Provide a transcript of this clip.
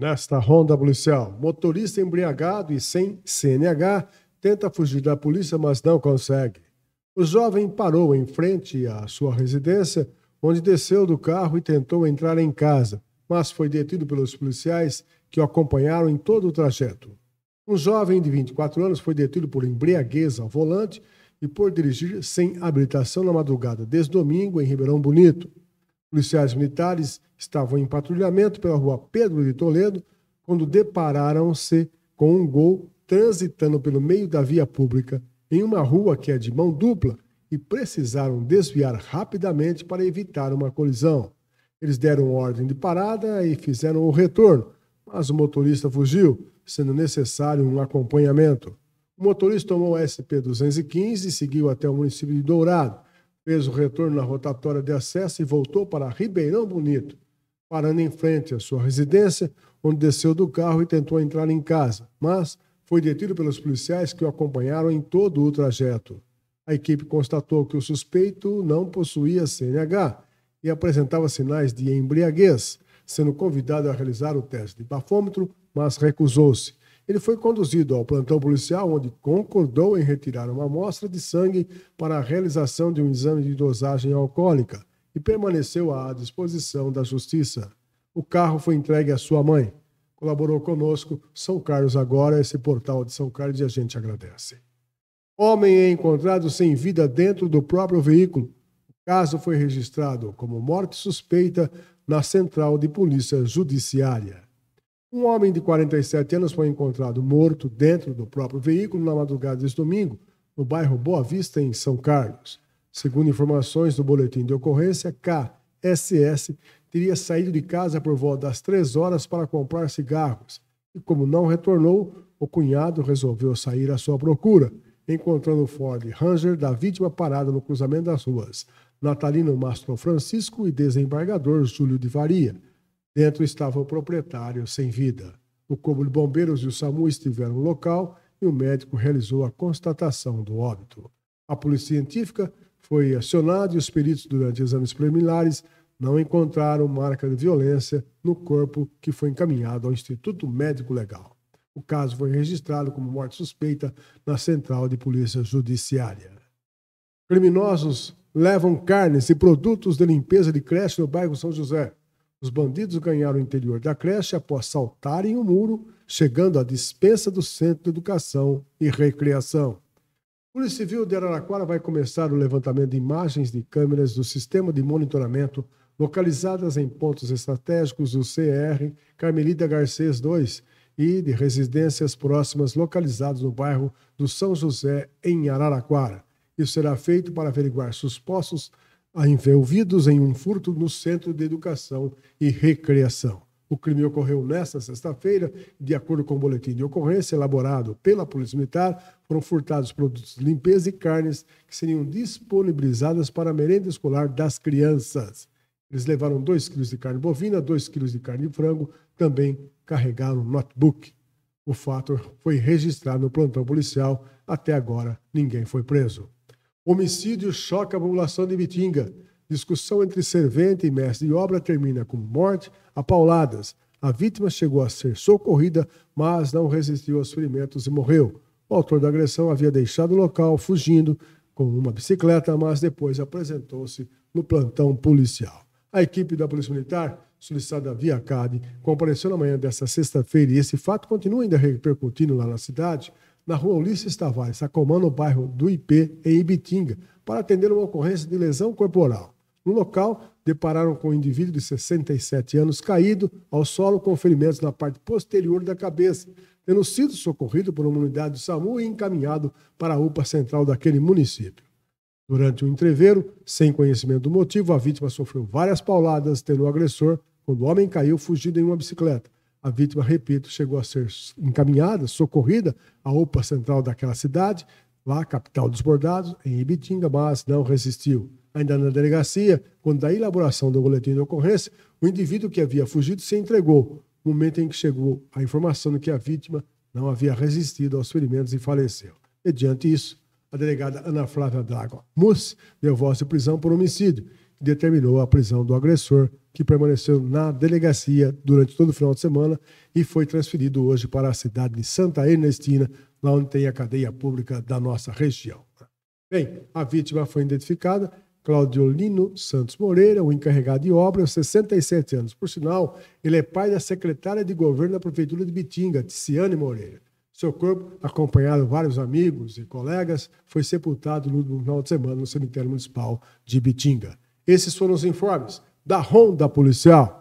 Nesta ronda policial, motorista embriagado e sem CNH tenta fugir da polícia, mas não consegue. O jovem parou em frente à sua residência, onde desceu do carro e tentou entrar em casa, mas foi detido pelos policiais que o acompanharam em todo o trajeto. Um jovem de 24 anos foi detido por embriaguez ao volante e por dirigir sem habilitação na madrugada desde domingo em Ribeirão Bonito. Policiais militares estavam em patrulhamento pela rua Pedro de Toledo quando depararam-se com um gol transitando pelo meio da via pública em uma rua que é de mão dupla e precisaram desviar rapidamente para evitar uma colisão. Eles deram ordem de parada e fizeram o retorno, mas o motorista fugiu, sendo necessário um acompanhamento. O motorista tomou o SP-215 e seguiu até o município de Dourado, fez o retorno na rotatória de acesso e voltou para Ribeirão Bonito, parando em frente à sua residência, onde desceu do carro e tentou entrar em casa, mas foi detido pelos policiais que o acompanharam em todo o trajeto. A equipe constatou que o suspeito não possuía CNH e apresentava sinais de embriaguez, sendo convidado a realizar o teste de bafômetro, mas recusou-se. Ele foi conduzido ao plantão policial, onde concordou em retirar uma amostra de sangue para a realização de um exame de dosagem alcoólica e permaneceu à disposição da Justiça. O carro foi entregue à sua mãe. Colaborou conosco, São Carlos Agora, esse portal de São Carlos, e a gente agradece. Homem é encontrado sem vida dentro do próprio veículo. O caso foi registrado como morte suspeita na Central de Polícia Judiciária. Um homem de 47 anos foi encontrado morto dentro do próprio veículo na madrugada deste domingo, no bairro Boa Vista, em São Carlos. Segundo informações do boletim de ocorrência, KSS teria saído de casa por volta das 3 horas para comprar cigarros e, como não retornou, o cunhado resolveu sair à sua procura, encontrando o Ford Ranger da vítima parado no cruzamento das ruas Natalino Mastro Francisco e desembargador Júlio de Varia. Dentro estava o proprietário, sem vida. O Corpo de Bombeiros e o SAMU estiveram no local e o médico realizou a constatação do óbito. A polícia científica foi acionada e os peritos, durante exames preliminares, não encontraram marca de violência no corpo que foi encaminhado ao Instituto Médico Legal. O caso foi registrado como morte suspeita na Central de Polícia Judiciária. Criminosos levam carnes e produtos de limpeza de creche no bairro São José. Os bandidos ganharam o interior da creche após saltarem o muro, chegando à dispensa do Centro de Educação e Recreação. O Polícia Civil de Araraquara vai começar o levantamento de imagens de câmeras do sistema de monitoramento localizadas em pontos estratégicos do CR Carmelita Garcês 2 e de residências próximas localizadas no bairro do São José, em Araraquara. Isso será feito para averiguar postos envolvidos em um furto no Centro de Educação e Recreação. O crime ocorreu nesta sexta-feira, de acordo com o boletim de ocorrência elaborado pela Polícia Militar, foram furtados produtos de limpeza e carnes que seriam disponibilizadas para a merenda escolar das crianças. Eles levaram 2 quilos de carne bovina, 2 quilos de carne de frango, também carregaram notebook. O fato foi registrado no plantão policial. Até agora, ninguém foi preso. Homicídio choca a população de Bitinga. Discussão entre servente e mestre de obra termina com morte a pauladas. A vítima chegou a ser socorrida, mas não resistiu aos ferimentos e morreu. O autor da agressão havia deixado o local, fugindo com uma bicicleta, mas depois apresentou-se no plantão policial. A equipe da Polícia Militar, solicitada via CAD, compareceu na manhã desta sexta-feira e esse fato continua ainda repercutindo lá na cidade na rua Ulisses Tavares, acomando o bairro do IP, em Ibitinga, para atender uma ocorrência de lesão corporal. No local, depararam com um indivíduo de 67 anos caído ao solo com ferimentos na parte posterior da cabeça, tendo sido socorrido por uma unidade do SAMU e encaminhado para a UPA central daquele município. Durante o um entreveiro, sem conhecimento do motivo, a vítima sofreu várias pauladas, tendo o agressor, quando o homem caiu, fugido em uma bicicleta. A vítima, repito, chegou a ser encaminhada, socorrida à UPA central daquela cidade, lá, capital dos bordados, em Ibitinga, mas não resistiu. Ainda na delegacia, quando da elaboração do boletim de ocorrência, o indivíduo que havia fugido se entregou, no momento em que chegou a informação de que a vítima não havia resistido aos ferimentos e faleceu. Mediante isso, a delegada Ana Flávia D'Água Muss deu voz de prisão por homicídio e determinou a prisão do agressor que permaneceu na delegacia durante todo o final de semana e foi transferido hoje para a cidade de Santa Ernestina, lá onde tem a cadeia pública da nossa região. Bem, a vítima foi identificada, Claudiolino Santos Moreira, o encarregado de obra, 67 anos. Por sinal, ele é pai da secretária de governo da Prefeitura de Bitinga, Ticiane Moreira. Seu corpo, acompanhado de vários amigos e colegas, foi sepultado no final de semana no cemitério municipal de Bitinga. Esses foram os informes da ronda policial.